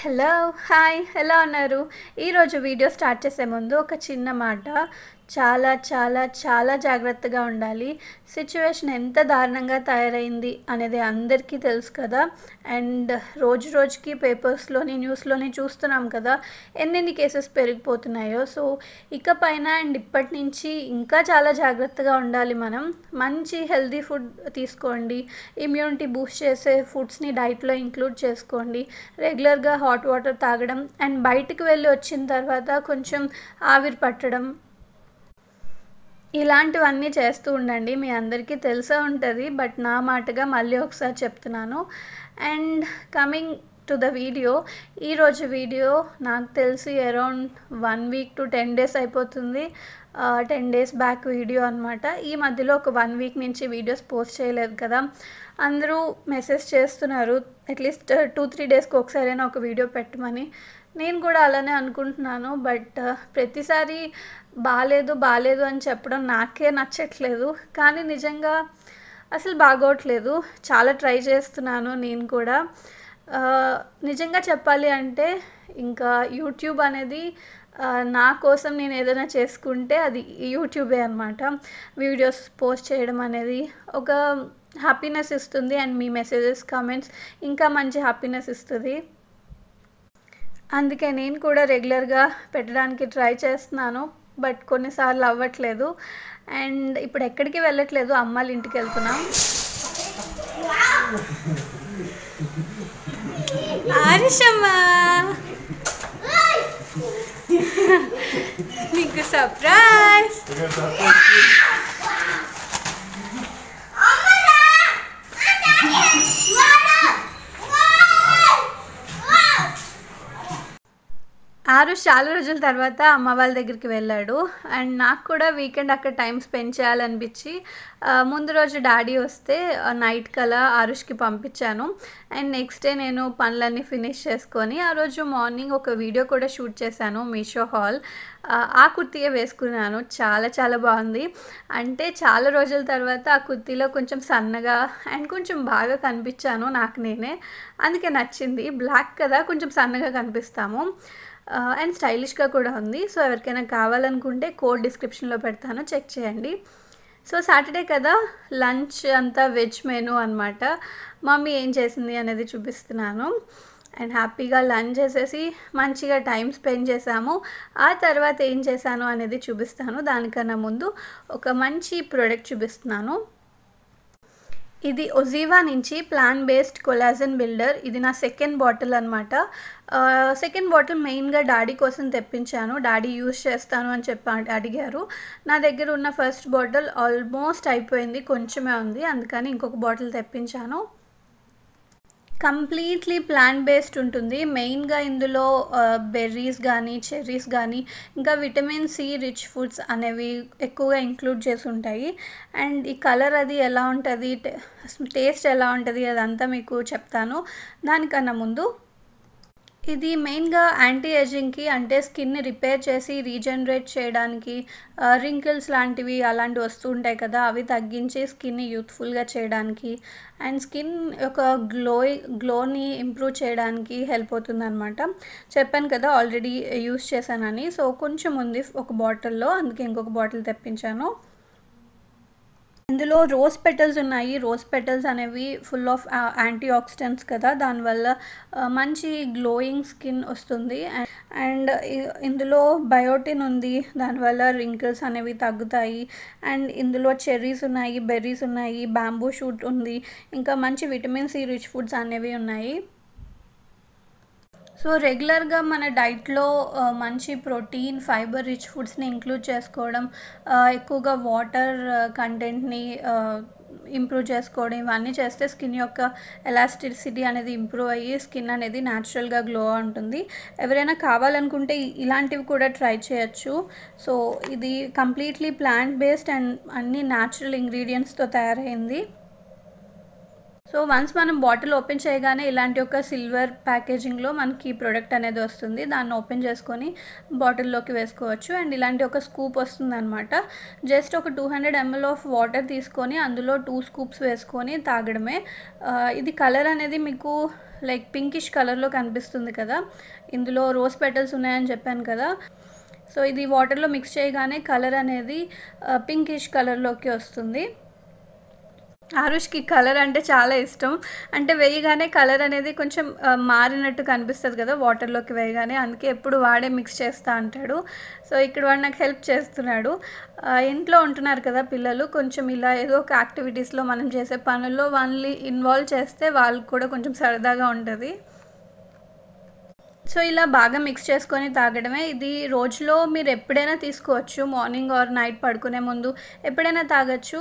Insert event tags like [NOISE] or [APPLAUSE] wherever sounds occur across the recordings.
hello hi ఎలా ఉన్నారు ఈరోజు వీడియో స్టార్ట్ చేసే ముందు ఒక చిన్న మాట చాలా చాలా చాలా జాగ్రత్తగా ఉండాలి సిచ్యువేషన్ ఎంత దారుణంగా తయారైంది అనేది అందరికీ తెలుసు కదా అండ్ రోజు రోజుకి పేపర్స్లోని న్యూస్లోని చూస్తున్నాం కదా ఎన్నెన్ని కేసెస్ పెరిగిపోతున్నాయో సో ఇకపైన అండ్ ఇప్పటి నుంచి ఇంకా చాలా జాగ్రత్తగా ఉండాలి మనం మంచి హెల్దీ ఫుడ్ తీసుకోండి ఇమ్యూనిటీ బూస్ట్ చేసే ఫుడ్స్ని డైట్లో ఇంక్లూడ్ చేసుకోండి రెగ్యులర్గా హాట్ వాటర్ తాగడం అండ్ బయటకు వెళ్ళి వచ్చిన తర్వాత కొంచెం ఆవిరి పట్టడం ఇలాంటివన్నీ చేస్తూ ఉండండి మీ అందరికీ తెలిసే ఉంటుంది బట్ నా మాటగా మళ్ళీ ఒకసారి చెప్తున్నాను and coming to the video ఈరోజు వీడియో నాకు తెలిసి around one week to ten days అయిపోతుంది టెన్ డేస్ బ్యాక్ వీడియో అనమాట ఈ మధ్యలో ఒక వన్ వీక్ నుంచి వీడియోస్ పోస్ట్ చేయలేదు కదా అందరూ మెసేజ్ చేస్తున్నారు అట్లీస్ట్ టూ త్రీ డేస్కి ఒకసారైనా ఒక వీడియో పెట్టమని నేను కూడా అలానే అనుకుంటున్నాను బట్ ప్రతిసారి బాగాలేదు బాగాలేదు అని చెప్పడం నాకే నచ్చట్లేదు కానీ నిజంగా అసలు బాగోట్లేదు చాలా ట్రై చేస్తున్నాను నేను కూడా నిజంగా చెప్పాలి అంటే ఇంకా యూట్యూబ్ అనేది నా కోసం నేను ఏదైనా చేసుకుంటే అది యూట్యూబే అనమాట వీడియోస్ పోస్ట్ చేయడం అనేది ఒక హ్యాపీనెస్ ఇస్తుంది అండ్ మీ మెసేజెస్ కామెంట్స్ ఇంకా మంచి హ్యాపీనెస్ ఇస్తుంది అందుకే నేను కూడా రెగ్యులర్గా పెట్టడానికి ట్రై చేస్తున్నాను బట్ కొన్నిసార్లు అవ్వట్లేదు అండ్ ఇప్పుడు ఎక్కడికి వెళ్ళట్లేదు అమ్మాయిలు ఇంటికి వెళ్తున్నాం [LAUGHS] నీకు సర్ప్రైజ్ ఆరు చాలా రోజుల తర్వాత అమ్మ వాళ్ళ దగ్గరికి వెళ్ళాడు అండ్ నాకు కూడా వీకెండ్ అక్కడ టైం స్పెండ్ చేయాలనిపించి ముందు రోజు డాడీ వస్తే నైట్ కలా ఆరుష్కి పంపించాను అండ్ నెక్స్ట్ డే నేను పనులన్నీ ఫినిష్ చేసుకొని ఆ రోజు మార్నింగ్ ఒక వీడియో కూడా షూట్ చేశాను మీషో హాల్ ఆ కుర్తీయే వేసుకున్నాను చాలా చాలా బాగుంది అంటే చాలా రోజుల తర్వాత ఆ కుర్తీలో కొంచెం సన్నగా అండ్ కొంచెం బాగా కనిపించాను నాకు నేనే అందుకే నచ్చింది బ్లాక్ కదా కొంచెం సన్నగా కనిపిస్తాము అండ్ స్టైలిష్గా కూడా ఉంది సో ఎవరికైనా కావాలనుకుంటే కోడ్ డిస్క్రిప్షన్లో పెడతాను చెక్ చేయండి సో సాటర్డే కదా లంచ్ అంతా వెజ్ మెనూ అనమాట మమ్మీ ఏం చేసింది అనేది చూపిస్తున్నాను అండ్ హ్యాపీగా లంచ్ చేసేసి మంచిగా టైం స్పెండ్ చేశాము ఆ తర్వాత ఏం చేశాను అనేది చూపిస్తాను దానికన్నా ముందు ఒక మంచి ప్రోడక్ట్ చూపిస్తున్నాను ఇది ఒజీవా నుంచి ప్లాన్ బేస్డ్ కొలాజన్ బిల్డర్ ఇది నా సెకండ్ బాటిల్ అనమాట సెకండ్ బాటిల్ మెయిన్గా డాడీ కోసం తెప్పించాను డాడీ యూజ్ చేస్తాను అని చెప్పి అడిగారు నా దగ్గర ఉన్న ఫస్ట్ బాటిల్ ఆల్మోస్ట్ అయిపోయింది కొంచెమే ఉంది అందుకని ఇంకొక బాటిల్ తెప్పించాను కంప్లీట్లీ ప్లాంట్ బేస్డ్ ఉంటుంది మెయిన్గా ఇందులో బెర్రీస్ కానీ చెర్రీస్ కానీ ఇంకా విటమిన్ సి రిచ్ ఫుడ్స్ అనేవి ఎక్కువగా ఇంక్లూడ్ చేసి ఉంటాయి అండ్ ఈ కలర్ అది ఎలా ఉంటుంది టేస్ట్ ఎలా ఉంటుంది అదంతా మీకు చెప్తాను దానికన్నా ముందు ఇది మెయిన్గా యాంటీ ఏజింగ్కి అంటే స్కిన్ని రిపేర్ చేసి రీజనరేట్ చేయడానికి రింకిల్స్ లాంటివి అలాంటి వస్తుంటాయి కదా అవి తగ్గించి స్కిన్ని యూత్ఫుల్గా చేయడానికి అండ్ స్కిన్ యొక్క గ్లో గ్లోని ఇంప్రూవ్ చేయడానికి హెల్ప్ అవుతుందనమాట చెప్పాను కదా ఆల్రెడీ యూస్ చేశానని సో కొంచెం ఉంది ఒక బాటిల్లో అందుకే ఇంకొక బాటిల్ తెప్పించాను ఇందులో రోజ్ పెటల్స్ ఉన్నాయి రోజ్ పెటల్స్ అనేవి ఫుల్ ఆఫ్ యాంటీ ఆక్సిడెంట్స్ కదా దానివల్ల uh, మంచి గ్లోయింగ్ స్కిన్ వస్తుంది అండ్ uh, ఇందులో బయోటిన్ ఉంది దానివల్ల రింకిల్స్ అనేవి తగ్గుతాయి అండ్ ఇందులో చెర్రీస్ ఉన్నాయి బెర్రీస్ ఉన్నాయి బ్యాంబూ షూట్ ఉంది ఇంకా మంచి విటమిన్ సి రిచ్ ఫుడ్స్ అనేవి ఉన్నాయి సో రెగ్యులర్గా మన డైట్లో మంచి ప్రోటీన్ ఫైబర్ రిచ్ ఫుడ్స్ని ఇంక్లూడ్ చేసుకోవడం ఎక్కువగా వాటర్ కంటెంట్ని ఇంప్రూవ్ చేసుకోవడం ఇవన్నీ చేస్తే స్కిన్ యొక్క ఎలాస్టిసిటీ అనేది ఇంప్రూవ్ అయ్యి స్కిన్ అనేది న్యాచురల్గా గ్లో ఉంటుంది ఎవరైనా కావాలనుకుంటే ఇలాంటివి కూడా ట్రై చేయొచ్చు సో ఇది కంప్లీట్లీ ప్లాంట్ బేస్డ్ అండ్ అన్ని న్యాచురల్ ఇంగ్రీడియంట్స్తో తయారైంది సో వన్స్ మనం బాటిల్ ఓపెన్ చేయగానే ఇలాంటి ఒక సిల్వర్ ప్యాకేజింగ్లో మనకి ప్రోడక్ట్ అనేది వస్తుంది దాన్ని ఓపెన్ చేసుకొని బాటిల్లోకి వేసుకోవచ్చు అండ్ ఇలాంటి ఒక స్కూప్ వస్తుందన్నమాట జస్ట్ ఒక two hundred ML of water తీసుకొని అందులో టూ స్కూప్స్ వేసుకొని తాగడమే ఇది కలర్ అనేది మీకు లైక్ పింకిష్ కలర్లో కనిపిస్తుంది కదా ఇందులో రోజ్ పెటల్స్ ఉన్నాయని చెప్పాను కదా సో ఇది వాటర్లో మిక్స్ చేయగానే కలర్ అనేది పింకిష్ కలర్లోకి వస్తుంది ఆరుష్కి కలర్ అంటే చాలా ఇష్టం అంటే వేయగానే కలర్ అనేది కొంచెం మారినట్టు కనిపిస్తుంది కదా వాటర్లోకి వేయగానే అందుకే ఎప్పుడు వాడే మిక్స్ చేస్తా అంటాడు సో ఇక్కడ వాడు నాకు హెల్ప్ చేస్తున్నాడు ఇంట్లో ఉంటున్నారు కదా పిల్లలు కొంచెం ఇలా ఏదో ఒక యాక్టివిటీస్లో మనం చేసే పనుల్లో వాళ్ళని ఇన్వాల్వ్ చేస్తే వాళ్ళకి కూడా కొంచెం సరదాగా ఉంటుంది సో ఇలా బాగా మిక్స్ చేసుకొని తాగడమే ఇది రోజులో మీరు ఎప్పుడైనా తీసుకోవచ్చు మార్నింగ్ ఆర్ నైట్ పడుకునే ముందు ఎప్పుడైనా తాగొచ్చు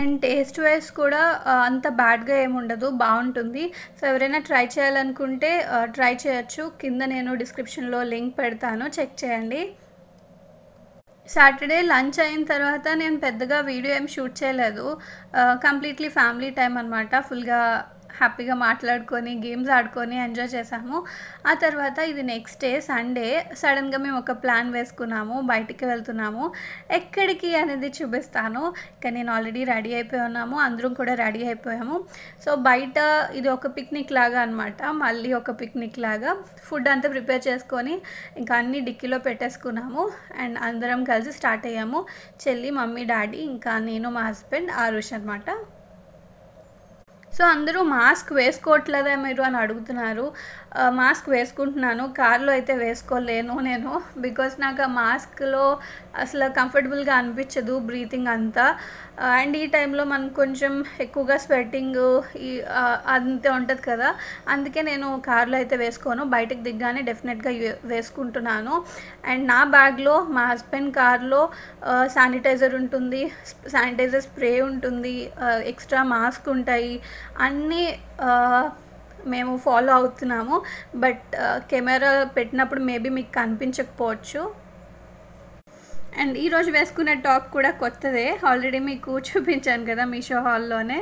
అండ్ టేస్ట్ వైజ్ కూడా అంత బ్యాడ్గా ఏముండదు బాగుంటుంది సో ఎవరైనా ట్రై చేయాలనుకుంటే ట్రై చేయొచ్చు కింద నేను డిస్క్రిప్షన్లో లింక్ పెడతాను చెక్ చేయండి సాటర్డే లంచ్ అయిన తర్వాత నేను పెద్దగా వీడియో ఏం షూట్ చేయలేదు కంప్లీట్లీ ఫ్యామిలీ టైం అనమాట ఫుల్గా హ్యాపీగా మాట్లాడుకొని గేమ్స్ ఆడుకొని ఎంజాయ్ చేసాము ఆ తర్వాత ఇది నెక్స్ట్ డే సండే సడన్గా మేము ఒక ప్లాన్ వేసుకున్నాము బయటికి వెళ్తున్నాము ఎక్కడికి అనేది చూపిస్తాను ఇంకా నేను ఆల్రెడీ రెడీ అయిపోయి ఉన్నాము అందరం కూడా రెడీ అయిపోయాము సో బయట ఇది ఒక పిక్నిక్ లాగా అనమాట మళ్ళీ ఒక పిక్నిక్ లాగా ఫుడ్ అంతా ప్రిపేర్ చేసుకొని ఇంకా అన్ని డిక్కీలో పెట్టేసుకున్నాము అండ్ అందరం కలిసి స్టార్ట్ అయ్యాము చెల్లి మమ్మీ డాడీ ఇంకా నేను మా హస్బెండ్ ఆరుష్ అనమాట సో అందరూ మాస్క్ వేసుకోవట్లేదా మీరు అని అడుగుతున్నారు మాస్క్ వేసుకుంటున్నాను కార్లో అయితే వేసుకోలేను నేను బికాస్ నాకు ఆ మాస్క్లో అసలు కంఫర్టబుల్గా అనిపించదు బ్రీతింగ్ అంతా అండ్ ఈ టైంలో మనం కొంచెం ఎక్కువగా స్వెట్టింగ్ అంతే ఉంటుంది కదా అందుకే నేను కార్లో అయితే వేసుకోను బయటకు దిగ్గానే డెఫినెట్గా వేసుకుంటున్నాను అండ్ నా బ్యాగ్లో మా హస్బెండ్ కార్లో శానిటైజర్ ఉంటుంది శానిటైజర్ స్ప్రే ఉంటుంది ఎక్స్ట్రా మాస్క్ ఉంటాయి అన్నీ మేము ఫాలో అవుతున్నాము బట్ uh, కెమెరా పెట్టినప్పుడు మేబీ మీకు కనిపించకపోవచ్చు అండ్ ఈరోజు వేసుకునే టాప్ కూడా కొత్తదే ఆల్రెడీ మీకు చూపించాను కదా మీషో హాల్లోనే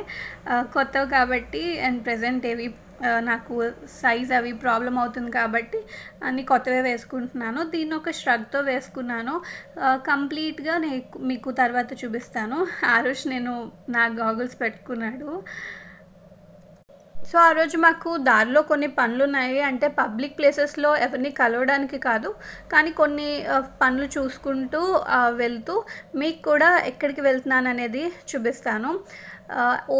uh, కొత్తవి కాబట్టి అండ్ ప్రజెంట్ ఏవి uh, నాకు సైజ్ అవి ప్రాబ్లం అవుతుంది కాబట్టి అన్నీ కొత్తవే వేసుకుంటున్నాను దీన్ని ఒక ష్రగ్తో వేసుకున్నాను కంప్లీట్గా నేను మీకు తర్వాత చూపిస్తాను ఆరుష్ నేను నా గాగుల్స్ పెట్టుకున్నాడు సో ఆ రోజు మాకు దారిలో కొన్ని పనులు ఉన్నాయి అంటే పబ్లిక్ ప్లేసెస్లో ఎవరిని కలవడానికి కాదు కానీ కొన్ని పనులు చూసుకుంటూ వెళ్తూ మీకు కూడా ఎక్కడికి వెళ్తున్నాను అనేది చూపిస్తాను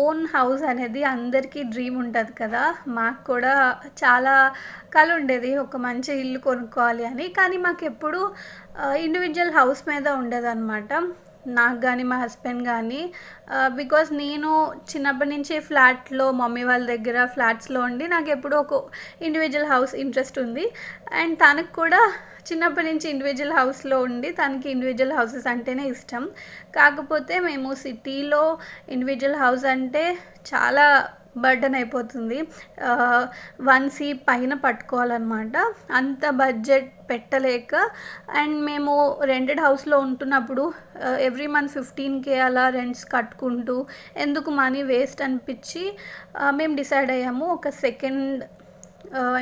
ఓన్ హౌస్ అనేది అందరికీ డ్రీమ్ ఉంటుంది కదా మాకు కూడా చాలా కళ ఉండేది ఒక మంచి ఇల్లు కొనుక్కోవాలి అని కానీ మాకు ఎప్పుడు ఇండివిజువల్ హౌస్ మీద ఉండేదన్నమాట నాకు కానీ మా హస్బెండ్ కానీ బికాస్ నేను చిన్నప్పటి నుంచి ఫ్లాట్లో మమ్మీ వాళ్ళ దగ్గర ఫ్లాట్స్లో ఉండి నాకు ఎప్పుడూ ఒక ఇండివిజువల్ హౌస్ ఇంట్రెస్ట్ ఉంది అండ్ తనకు కూడా చిన్నప్పటి నుంచి ఇండివిజువల్ హౌస్లో ఉండి తనకి ఇండివిజువల్ హౌసెస్ అంటేనే ఇష్టం కాకపోతే మేము సిటీలో ఇండివిజువల్ హౌస్ అంటే చాలా బర్డన్ అయిపోతుంది వన్స్ ఈ పైన పట్టుకోవాలన్నమాట అంత బడ్జెట్ పెట్టలేక అండ్ మేము రెంటెడ్ హౌస్లో ఉంటున్నప్పుడు ఎవ్రీ మంత్ ఫిఫ్టీన్ కే అలా రెంట్స్ కట్టుకుంటూ ఎందుకు మనీ వేస్ట్ అనిపించి మేము డిసైడ్ అయ్యాము ఒక సెకండ్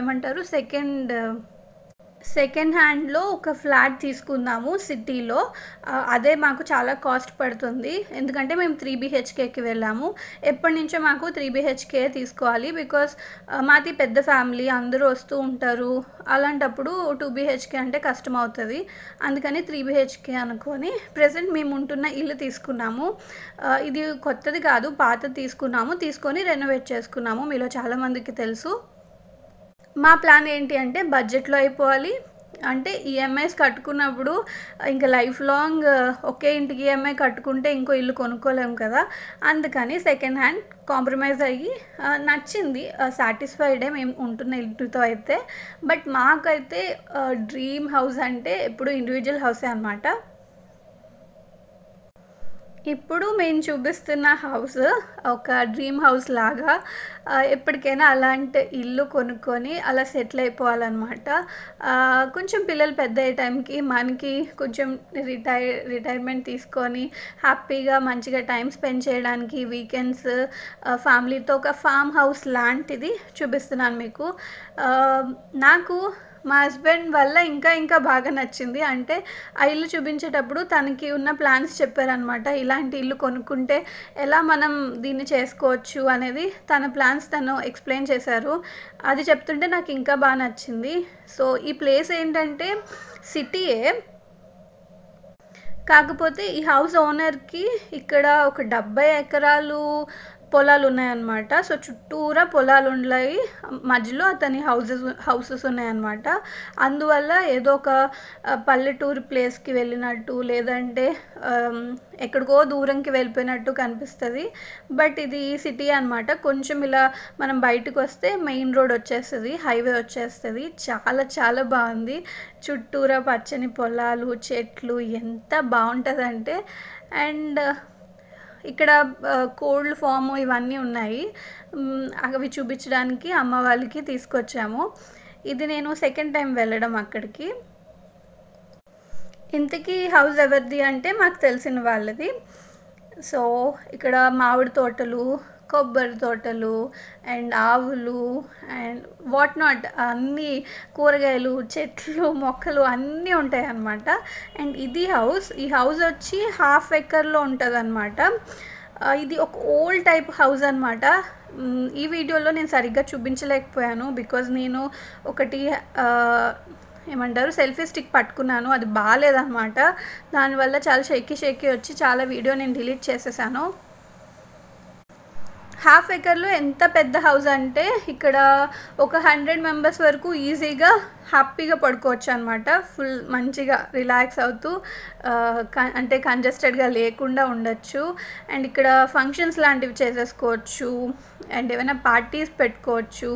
ఏమంటారు సెకండ్ సెకండ్ హ్యాండ్లో ఒక ఫ్లాట్ తీసుకున్నాము సిటీలో అదే మాకు చాలా కాస్ట్ పడుతుంది ఎందుకంటే మేము త్రీ బీహెచ్కేకి వెళ్ళాము ఎప్పటి నుంచో మాకు త్రీ బీహెచ్కే తీసుకోవాలి బికాస్ మాది పెద్ద ఫ్యామిలీ అందరూ వస్తూ ఉంటారు అలాంటప్పుడు టూ బీహెచ్కే అంటే కష్టం అవుతుంది అందుకని త్రీ బీహెచ్కే అనుకొని ప్రజెంట్ మేము ఉంటున్న ఇల్లు తీసుకున్నాము ఇది కొత్తది కాదు పాత తీసుకున్నాము తీసుకొని రెనోవేట్ చేసుకున్నాము మీలో చాలామందికి తెలుసు మా ప్లాన్ ఏంటి అంటే బడ్జెట్లో అయిపోవాలి అంటే ఈఎంఐస్ e కట్టుకున్నప్పుడు ఇంకా లైఫ్ లాంగ్ ఒకే ఇంటికి ఈఎంఐ e కట్టుకుంటే ఇంకో ఇల్లు కొనుక్కోలేము కదా అందుకని సెకండ్ హ్యాండ్ కాంప్రమైజ్ అయ్యి నచ్చింది సాటిస్ఫైడే మేము ఉంటున్న ఇంటితో అయితే బట్ మాకైతే డ్రీమ్ హౌస్ అంటే ఎప్పుడు ఇండివిజువల్ హౌసే అనమాట ఇప్పుడు మేము చూపిస్తున్న హౌస్ ఒక డ్రీమ్ హౌస్ లాగా ఎప్పటికైనా అలాంటి ఇల్లు కొనుక్కొని అలా సెటిల్ అయిపోవాలన్నమాట కొంచెం పిల్లలు పెద్ద అయ్యే టైంకి మనకి కొంచెం రిటైర్ రిటైర్మెంట్ తీసుకొని హ్యాపీగా మంచిగా టైం స్పెండ్ చేయడానికి వీకెండ్స్ ఫ్యామిలీతో ఒక ఫామ్ హౌస్ లాంటిది చూపిస్తున్నాను మీకు నాకు మా హస్బెండ్ వల్ల ఇంకా ఇంకా బాగా నచ్చింది అంటే ఆ ఇల్లు చూపించేటప్పుడు తనకి ఉన్న ప్లాన్స్ చెప్పారనమాట ఇలాంటి ఇల్లు కొనుక్కుంటే ఎలా మనం దీన్ని చేసుకోవచ్చు అనేది తన ప్లాన్స్ తను ఎక్స్ప్లెయిన్ చేశారు అది చెప్తుంటే నాకు ఇంకా బాగా నచ్చింది సో ఈ ప్లేస్ ఏంటంటే సిటీయే కాకపోతే ఈ హౌస్ ఓనర్కి ఇక్కడ ఒక డెబ్బై ఎకరాలు పొలాలు ఉన్నాయన్నమాట సో చుట్టూరా పొలాలు ఉన్నాయి మధ్యలో అతని హౌసెస్ హౌసెస్ ఉన్నాయన్నమాట అందువల్ల ఏదో ఒక పల్లెటూరు ప్లేస్కి వెళ్ళినట్టు లేదంటే ఎక్కడికో దూరంకి వెళ్ళిపోయినట్టు కనిపిస్తుంది బట్ ఇది సిటీ అనమాట కొంచెం ఇలా మనం బయటకు వస్తే మెయిన్ రోడ్ వచ్చేస్తుంది హైవే వచ్చేస్తుంది చాలా చాలా బాగుంది చుట్టూరా పచ్చని పొలాలు చెట్లు ఎంత బాగుంటుందంటే అండ్ ఇక్కడ కోల్డ్ ఫామ్ ఇవన్నీ ఉన్నాయి అవి చూపించడానికి అమ్మ వాళ్ళకి తీసుకొచ్చాము ఇది నేను సెకండ్ టైం వెళ్ళడం అక్కడికి ఇంతకీ హౌస్ ఎవరిది అంటే మాకు తెలిసిన వాళ్ళది సో ఇక్కడ మామిడి తోటలు కొబ్బరి తోటలు అండ్ ఆవులు అండ్ వాట్ నాట్ అన్నీ కూరగాయలు చెట్లు మొక్కలు అన్నీ ఉంటాయి అన్నమాట అండ్ ఇది హౌస్ ఈ హౌస్ వచ్చి హాఫ్ ఎకర్లో ఉంటుంది అనమాట ఇది ఒక ఓల్డ్ టైప్ హౌస్ అనమాట ఈ వీడియోలో నేను సరిగ్గా చూపించలేకపోయాను బికాజ్ నేను ఒకటి ఏమంటారు సెల్ఫీ స్టిక్ పట్టుకున్నాను అది బాగాలేదన్నమాట దానివల్ల చాలా షేకి షేకి వచ్చి చాలా వీడియో నేను డిలీట్ చేసేసాను హాఫ్ ఎకర్లో ఎంత పెద్ద హౌస్ అంటే ఇక్కడ ఒక హండ్రెడ్ మెంబర్స్ వరకు ఈజీగా హ్యాపీగా పడుకోవచ్చు అనమాట ఫుల్ మంచిగా రిలాక్స్ అవుతూ అంటే కంజెస్టెడ్గా లేకుండా ఉండొచ్చు అండ్ ఇక్కడ ఫంక్షన్స్ లాంటివి చేసేసుకోవచ్చు అండ్ ఏమైనా పార్టీస్ పెట్టుకోవచ్చు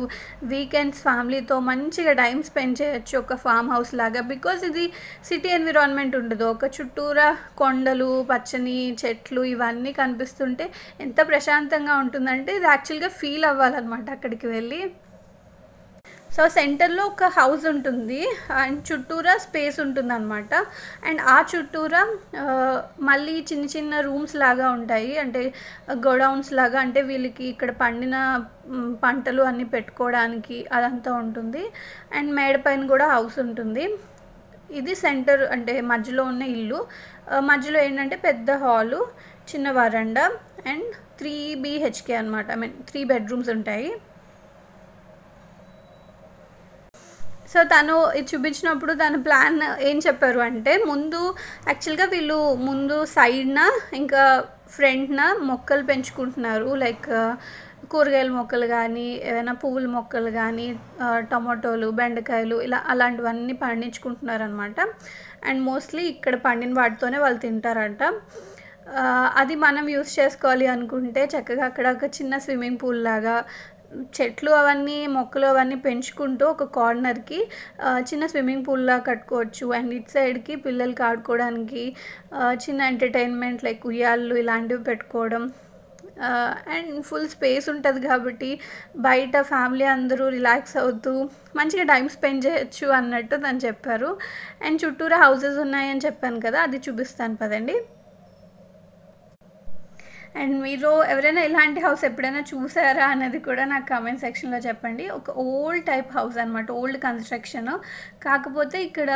వీకెండ్స్ ఫ్యామిలీతో మంచిగా టైం స్పెండ్ చేయొచ్చు ఒక ఫామ్ హౌస్ లాగా బికాజ్ ఇది సిటీ ఎన్విరాన్మెంట్ ఉండదు ఒక చుట్టూరా కొండలు పచ్చని చెట్లు ఇవన్నీ కనిపిస్తుంటే ఎంత ప్రశాంతంగా ఉంటుందంటే ఇది యాక్చువల్గా ఫీల్ అవ్వాలన్నమాట అక్కడికి వెళ్ళి సో సెంటర్లో ఒక హౌస్ ఉంటుంది అండ్ చుట్టూరా స్పేస్ ఉంటుంది అనమాట అండ్ ఆ చుట్టూరా మళ్ళీ చిన్న చిన్న రూమ్స్ లాగా ఉంటాయి అంటే గోడౌన్స్ లాగా అంటే వీళ్ళకి ఇక్కడ పండిన పంటలు అన్నీ పెట్టుకోవడానికి అదంతా ఉంటుంది అండ్ మేడ పైన కూడా హౌస్ ఉంటుంది ఇది సెంటర్ అంటే మధ్యలో ఉన్న ఇల్లు మధ్యలో ఏంటంటే పెద్ద హాలు చిన్న వరండా అండ్ త్రీ బిహెచ్కే అనమాట ఐ మీన్ త్రీ బెడ్రూమ్స్ ఉంటాయి సో తను ఇది చూపించినప్పుడు తన ప్లాన్ ఏం చెప్పారు అంటే ముందు యాక్చువల్గా వీళ్ళు ముందు సైడ్న ఇంకా ఫ్రంట్న మొక్కలు పెంచుకుంటున్నారు లైక్ uh, కూరగాయల మొక్కలు కానీ ఏదైనా పువ్వుల మొక్కలు కానీ uh, టమాటోలు బెండకాయలు ఇలా అలాంటివన్నీ పండించుకుంటున్నారు అనమాట అండ్ మోస్ట్లీ ఇక్కడ పండిన వాటితోనే వాళ్ళు తింటారంట uh, అది మనం యూస్ చేసుకోవాలి అనుకుంటే చక్కగా అక్కడ ఒక చిన్న స్విమ్మింగ్ పూల్ లాగా చెట్లు అవన్నీ మొక్కలు అవన్నీ పెంచుకుంటూ ఒక కార్నర్కి చిన్న స్విమ్మింగ్ పూల్లా కట్టుకోవచ్చు అండ్ ఇటు సైడ్కి పిల్లలకి ఆడుకోవడానికి చిన్న ఎంటర్టైన్మెంట్ లైక్ ఉయ్యాళ్ళు ఇలాంటివి పెట్టుకోవడం అండ్ ఫుల్ స్పేస్ ఉంటుంది కాబట్టి బయట ఫ్యామిలీ అందరూ రిలాక్స్ అవుతూ మంచిగా టైం స్పెండ్ చేయొచ్చు అన్నట్టు తను చెప్పారు అండ్ చుట్టూరా హౌసెస్ ఉన్నాయని చెప్పాను కదా అది చూపిస్తాను పదండి అండ్ మీరు ఎవరైనా ఇలాంటి హౌస్ ఎప్పుడైనా చూసారా అనేది కూడా నాకు కామెంట్ సెక్షన్లో చెప్పండి ఒక ఓల్డ్ టైప్ హౌస్ అనమాట ఓల్డ్ కన్స్ట్రక్షన్ కాకపోతే ఇక్కడ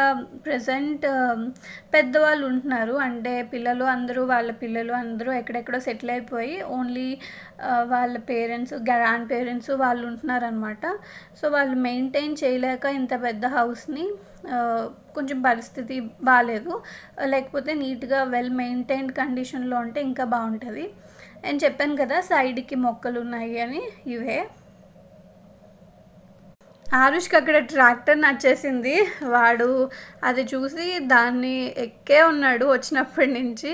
ప్రజెంట్ పెద్దవాళ్ళు ఉంటున్నారు అంటే పిల్లలు అందరూ వాళ్ళ పిల్లలు అందరూ ఎక్కడెక్కడో సెటిల్ అయిపోయి ఓన్లీ వాళ్ళ పేరెంట్స్ గ్రాండ్ పేరెంట్స్ వాళ్ళు ఉంటున్నారనమాట సో వాళ్ళు మెయింటైన్ చేయలేక ఇంత పెద్ద హౌస్ని కొంచెం పరిస్థితి బాగాలేదు లేకపోతే నీట్గా వెల్ మెయింటైన్డ్ కండిషన్లో ఉంటే ఇంకా బాగుంటుంది నేను చెప్పాను కదా సైడ్కి మొక్కలు ఉన్నాయి అని ఇవే ఆరుష్కి అక్కడ ట్రాక్టర్ నచ్చేసింది వాడు అది చూసి దాన్ని ఎక్కే ఉన్నాడు వచ్చినప్పటి నుంచి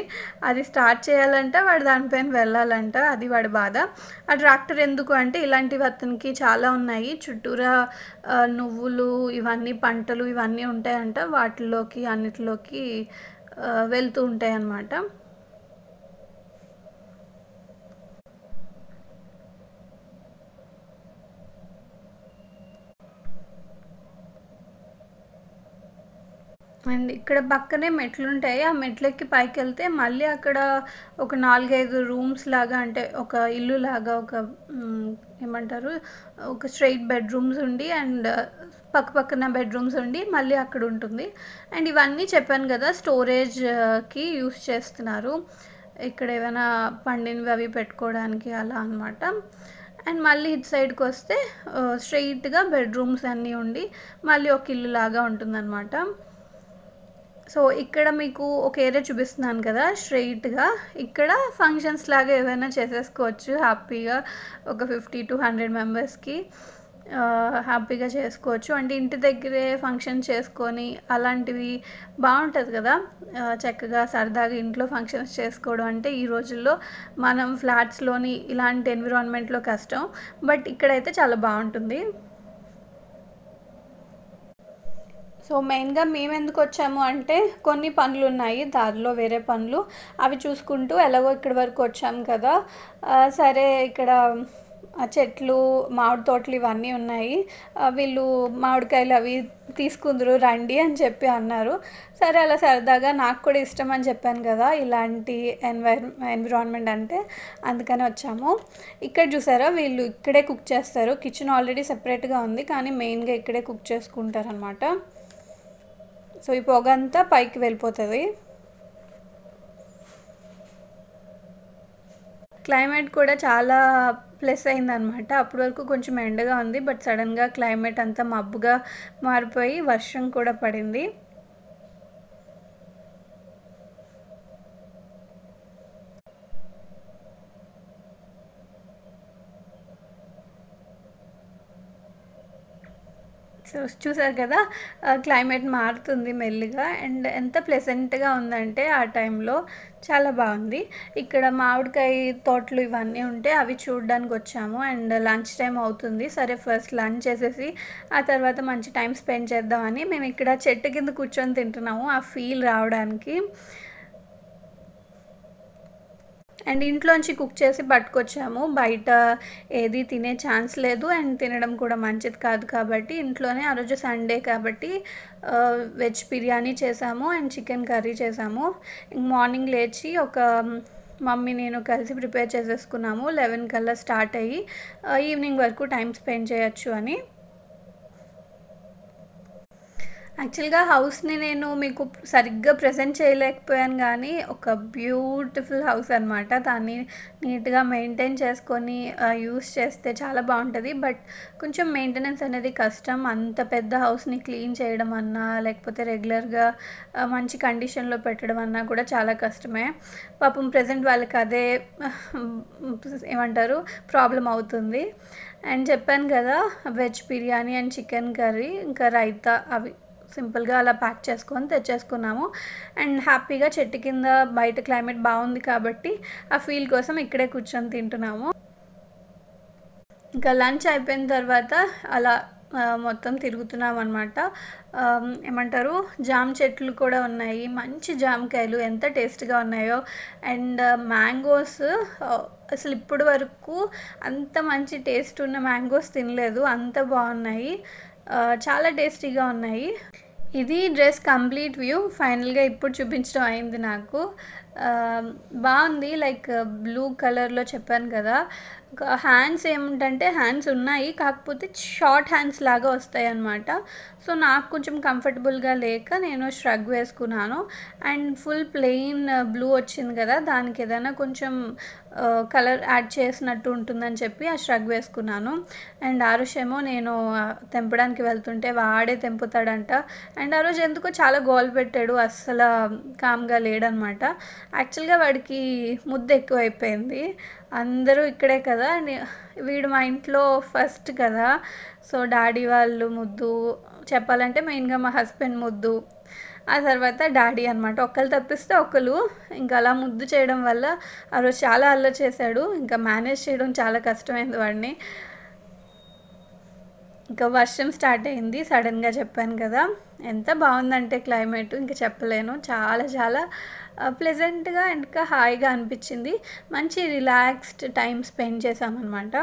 అది స్టార్ట్ చేయాలంట వాడు దానిపైన వెళ్ళాలంట అది వాడి బాధ ఆ ట్రాక్టర్ ఎందుకు అంటే ఇలాంటివి అతనికి చాలా ఉన్నాయి చుట్టూరా నువ్వులు ఇవన్నీ పంటలు ఇవన్నీ ఉంటాయంట వాటిలోకి అన్నిటిలోకి వెళ్తూ ఉంటాయి అన్నమాట అండ్ ఇక్కడ పక్కనే మెట్లు ఉంటాయి ఆ మెట్లకి పైకి వెళ్తే మళ్ళీ అక్కడ ఒక నాలుగైదు రూమ్స్ లాగా అంటే ఒక ఇల్లు లాగా ఒక ఏమంటారు ఒక స్ట్రైట్ బెడ్రూమ్స్ ఉండి అండ్ పక్క పక్కన బెడ్రూమ్స్ ఉండి మళ్ళీ అక్కడ ఉంటుంది అండ్ ఇవన్నీ చెప్పాను కదా స్టోరేజ్కి యూస్ చేస్తున్నారు ఇక్కడ ఏమైనా పండినవి అవి పెట్టుకోవడానికి అలా అనమాట అండ్ మళ్ళీ ఇటు సైడ్కి వస్తే స్ట్రెయిట్గా బెడ్రూమ్స్ అన్నీ ఉండి మళ్ళీ ఒక ఇల్లు లాగా ఉంటుందన్నమాట సో ఇక్కడ మీకు ఒక ఏరియా చూపిస్తున్నాను కదా స్ట్రెయిట్గా ఇక్కడ ఫంక్షన్స్ లాగా ఏదైనా చేసేసుకోవచ్చు హ్యాపీగా ఒక ఫిఫ్టీ టు హండ్రెడ్ మెంబర్స్కి హ్యాపీగా చేసుకోవచ్చు అంటే ఇంటి దగ్గరే ఫంక్షన్ చేసుకొని అలాంటివి బాగుంటుంది కదా చక్కగా సరదాగా ఇంట్లో ఫంక్షన్స్ చేసుకోవడం అంటే ఈ రోజుల్లో మనం ఫ్లాట్స్లోని ఇలాంటి ఎన్విరాన్మెంట్లో కష్టం బట్ ఇక్కడైతే చాలా బాగుంటుంది సో మెయిన్గా మేము ఎందుకు వచ్చాము అంటే కొన్ని పనులు ఉన్నాయి దారిలో వేరే పనులు అవి చూసుకుంటూ ఎలాగో ఇక్కడి వరకు వచ్చాము కదా సరే ఇక్కడ చెట్లు మామిడి తోటలు ఇవన్నీ ఉన్నాయి వీళ్ళు మామిడికాయలు అవి తీసుకుందరు రండి అని చెప్పి అన్నారు సరే అలా సరదాగా నాకు కూడా ఇష్టం అని చెప్పాను కదా ఇలాంటి ఎన్వైర్ ఎన్విరాన్మెంట్ అంటే అందుకని వచ్చాము ఇక్కడ చూసారా వీళ్ళు ఇక్కడే కుక్ చేస్తారు కిచెన్ ఆల్రెడీ సెపరేట్గా ఉంది కానీ మెయిన్గా ఇక్కడే కుక్ చేసుకుంటారు అనమాట సో ఈ పొగ అంతా పైకి వెళ్ళిపోతుంది క్లైమేట్ కూడా చాలా ప్లస్ అయిందనమాట అప్పటి వరకు కొంచెం ఎండగా ఉంది బట్ సడన్గా క్లైమేట్ అంతా మబ్బుగా మారిపోయి వర్షం కూడా పడింది చూసారు కదా క్లైమేట్ మారుతుంది మెల్లిగా అండ్ ఎంత ప్లెజెంట్గా ఉందంటే ఆ టైంలో చాలా బాగుంది ఇక్కడ మామిడికాయ తోటలు ఇవన్నీ ఉంటే అవి చూడడానికి వచ్చాము అండ్ లంచ్ టైం అవుతుంది సరే ఫస్ట్ లంచ్ చేసేసి ఆ తర్వాత మంచి టైం స్పెండ్ చేద్దామని మేము ఇక్కడ చెట్టు కింద కూర్చొని తింటున్నాము ఆ ఫీల్ రావడానికి అండ్ ఇంట్లోంచి కుక్ చేసి పట్టుకొచ్చాము బయట ఏది తినే ఛాన్స్ లేదు అండ్ తినడం కూడా మంచిది కాదు కాబట్టి ఇంట్లోనే ఆ రోజు సండే కాబట్టి వెజ్ బిర్యానీ చేసాము అండ్ చికెన్ కర్రీ చేసాము మార్నింగ్ లేచి ఒక మమ్మీ నేను కలిసి ప్రిపేర్ చేసేసుకున్నాము లెవెన్ కల్లా స్టార్ట్ అయ్యి ఈవినింగ్ వరకు టైం స్పెండ్ చేయొచ్చు అని యాక్చువల్గా హౌస్ని నేను మీకు సరిగ్గా ప్రజెంట్ చేయలేకపోయాను కానీ ఒక బ్యూటిఫుల్ హౌస్ అనమాట దాన్ని నీట్గా మెయింటైన్ చేసుకొని యూస్ చేస్తే చాలా బాగుంటుంది బట్ కొంచెం మెయింటెనెన్స్ అనేది కష్టం అంత పెద్ద హౌస్ని క్లీన్ చేయడం అన్నా లేకపోతే రెగ్యులర్గా మంచి కండిషన్లో పెట్టడం అన్నా కూడా చాలా కష్టమే పాపం ప్రజెంట్ వాళ్ళకి అదే ఏమంటారు ప్రాబ్లం అవుతుంది అండ్ చెప్పాను కదా veg biryani and chicken curry ఇంకా రైతా అవి సింపుల్గా అలా ప్యాక్ చేసుకొని తెచ్చేసుకున్నాము అండ్ హ్యాపీగా చెట్టు కింద బయట క్లైమేట్ బాగుంది కాబట్టి ఆ ఫీల్ కోసం ఇక్కడే కూర్చొని తింటున్నాము ఇంకా లంచ్ అయిపోయిన తర్వాత అలా మొత్తం తిరుగుతున్నాం అనమాట ఏమంటారు జామ్ చెట్లు కూడా ఉన్నాయి మంచి జామకాయలు ఎంత టేస్ట్గా ఉన్నాయో అండ్ మ్యాంగోస్ అసలు ఇప్పటి వరకు అంత మంచి టేస్ట్ ఉన్న మ్యాంగోస్ తినలేదు అంత బాగున్నాయి చాలా టేస్టీగా ఉన్నాయి ఇది డ్రెస్ కంప్లీట్ వ్యూ ఫైనల్గా ఇప్పుడు చూపించడం అయింది నాకు బాగుంది లైక్ బ్లూ కలర్లో చెప్పాను కదా హ్యాండ్స్ ఏముంటంటే హ్యాండ్స్ ఉన్నాయి కాకపోతే షార్ట్ హ్యాండ్స్ లాగా వస్తాయి అనమాట సో నాకు కొంచెం కంఫర్టబుల్గా లేక నేను ష్రగ్ వేసుకున్నాను అండ్ ఫుల్ ప్లెయిన్ బ్లూ వచ్చింది కదా దానికి ఏదైనా కొంచెం కలర్ యాడ్ చేసినట్టు ఉంటుందని చెప్పి ఆ ష్రగ్ వేసుకున్నాను అండ్ ఆ రోజు ఏమో నేను తెంపడానికి వెళ్తుంటే వాడే తెంపుతాడంట అండ్ ఆ రోజు ఎందుకో చాలా గోల్ పెట్టాడు అస్సలు కామ్గా లేడనమాట యాక్చువల్గా వాడికి ముద్ద ఎక్కువైపోయింది అందరూ ఇక్కడే కదా వీడు మా ఇంట్లో ఫస్ట్ కదా సో డాడీ వాళ్ళు ముద్దు చెప్పాలంటే మెయిన్గా మా హస్బెండ్ ముద్దు ఆ తర్వాత డాడీ అనమాట ఒకళ్ళు తప్పిస్తే ఒకళ్ళు ఇంకా అలా ముద్దు చేయడం వల్ల ఆ రోజు చాలా అల్లరి చేశాడు ఇంకా మేనేజ్ చేయడం చాలా కష్టమైంది వాడిని ఇంకా వర్షం స్టార్ట్ అయింది సడన్గా చెప్పాను కదా ఎంత బాగుందంటే క్లైమేట్ ఇంకా చెప్పలేను చాలా చాలా ప్లెజెంట్గా ఇంకా హాయిగా అనిపించింది మంచి రిలాక్స్డ్ టైం స్పెండ్ చేసామన్నమాట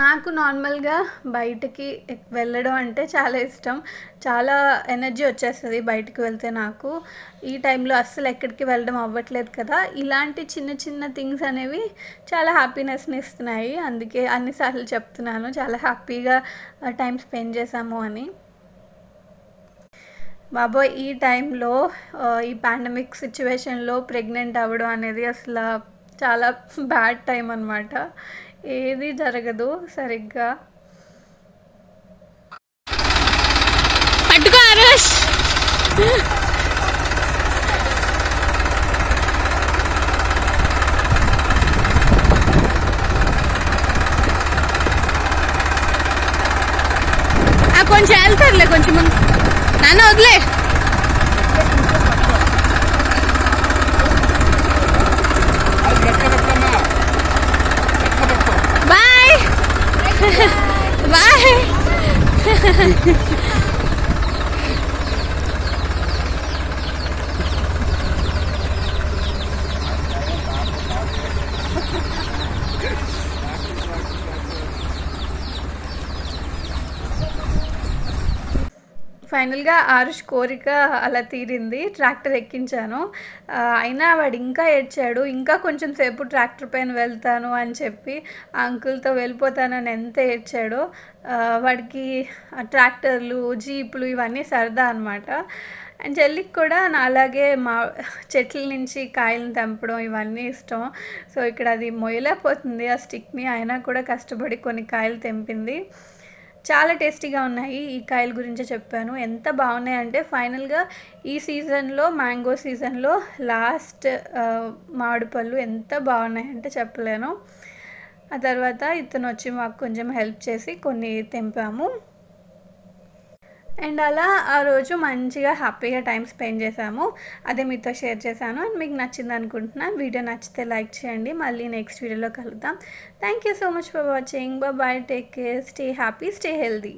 నాకు నార్మల్గా బయటికి వెళ్ళడం అంటే చాలా ఇష్టం చాలా ఎనర్జీ వచ్చేస్తుంది బయటకు వెళ్తే నాకు ఈ టైంలో అస్సలు ఎక్కడికి వెళ్ళడం అవ్వట్లేదు కదా ఇలాంటి చిన్న చిన్న థింగ్స్ అనేవి చాలా హ్యాపీనెస్ని ఇస్తున్నాయి అందుకే అన్నిసార్లు చెప్తున్నాను చాలా హ్యాపీగా టైం స్పెండ్ చేసాము అని బాబోయ్ ఈ టైంలో ఈ పాండమిక్ సిచ్యువేషన్లో ప్రెగ్నెంట్ అవ్వడం అనేది అసలు చాలా బ్యాడ్ టైం అనమాట ఏది జరగదు సరిగ్గా కొంచెం వెళ్తారులే కొంచెం ना ना अगले [LAUGHS] [LAUGHS] ఫైనల్గా ఆరుష్ కోరిక అలా తీరింది ట్రాక్టర్ ఎక్కించాను అయినా వాడు ఇంకా ఏడ్చాడు ఇంకా కొంచెం సేపు ట్రాక్టర్ పైన వెళ్తాను అని చెప్పి ఆ అంకుల్తో వెళ్ళిపోతానని ఎంత ఏడ్చాడో వాడికి ట్రాక్టర్లు జీపులు ఇవన్నీ సరదా అనమాట అండ్ చెల్లికి కూడా నా అలాగే మా చెట్ల నుంచి కాయలను తెంపడం ఇవన్నీ ఇష్టం సో ఇక్కడ అది మొయ్యలేకపోతుంది ఆ స్టిక్ని అయినా కూడా కష్టపడి కొన్ని కాయలు తెంపింది చాలా టేస్టీగా ఉన్నాయి ఈ కాయల గురించి చెప్పాను ఎంత బాగున్నాయంటే ఫైనల్గా ఈ సీజన్లో మ్యాంగో సీజన్లో లాస్ట్ మామిడి పళ్ళు ఎంత బాగున్నాయంటే చెప్పలేను ఆ తర్వాత ఇతను వచ్చి మాకు కొంచెం హెల్ప్ చేసి కొన్ని తెంపాము అండ్ అలా ఆ రోజు మంచిగా హ్యాపీగా టైం స్పెండ్ చేశాము అదే మీతో షేర్ చేశాను అండ్ మీకు నచ్చింది అనుకుంటున్నాను వీడియో నచ్చితే లైక్ చేయండి మళ్ళీ నెక్స్ట్ వీడియోలో కలుద్దాం thank you so much for watching bye take care stay happy stay healthy